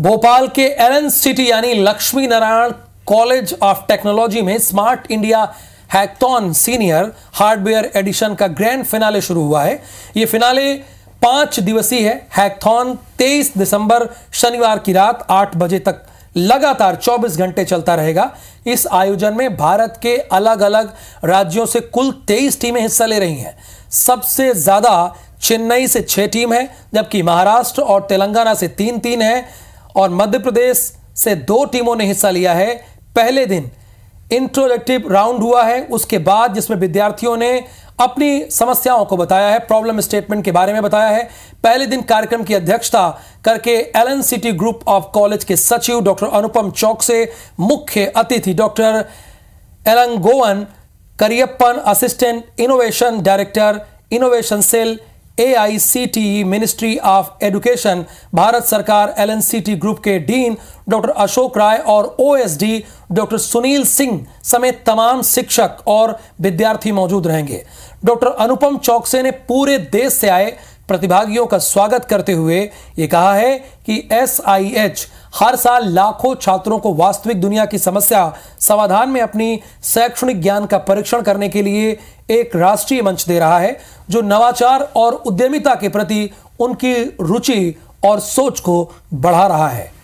भोपाल के L city यानी Lakshmi Narayan college of technology में smart India hackathon senior hardware edition का ग्रैंड फिनाले शुरू हुआ है ये फिनाले पांच दिवसीय है हैकथॉन तेईस दिसंबर शनिवार की रात आठ बजे तक लगातार 24 घंटे चलता रहेगा इस आयोजन में भारत के अलग अलग राज्यों से कुल 23 टीमें हिस्सा ले रही हैं सबसे ज्यादा चेन्नई से छह टीम है जबकि महाराष्ट्र और तेलंगाना से तीन तीन है और मध्य प्रदेश से दो टीमों ने हिस्सा लिया है पहले दिन इंट्रोडक्टिव राउंड हुआ है उसके बाद जिसमें विद्यार्थियों ने अपनी समस्याओं को बताया है प्रॉब्लम स्टेटमेंट के बारे में बताया है पहले दिन कार्यक्रम की अध्यक्षता करके L city group of college के सचिव डॉक्टर अनुपम चौक से मुख्य अतिथि doctor Elangovan Kariappan assistant innovation director innovation cell A I C T ministry of education Bharat सरकार L N C T group के डीन डॉक्टर अशोक राय और O S D doctor Sunil Singh समेत तमाम शिक्षक और विद्यार्थी मौजूद रहेंगे डॉक्टर अनुपम चौकसे ने पूरे देश से आए प्रतिभागियों का स्वागत करते हुए ये कहा है कि एस आई एच हर साल लाखों छात्रों को वास्तविक दुनिया की समस्या समाधान में अपनी शैक्षणिक ज्ञान का परीक्षण करने के लिए एक राष्ट्रीय मंच दे रहा है जो नवाचार और उद्यमिता के प्रति उनकी रुचि और सोच को बढ़ा रहा है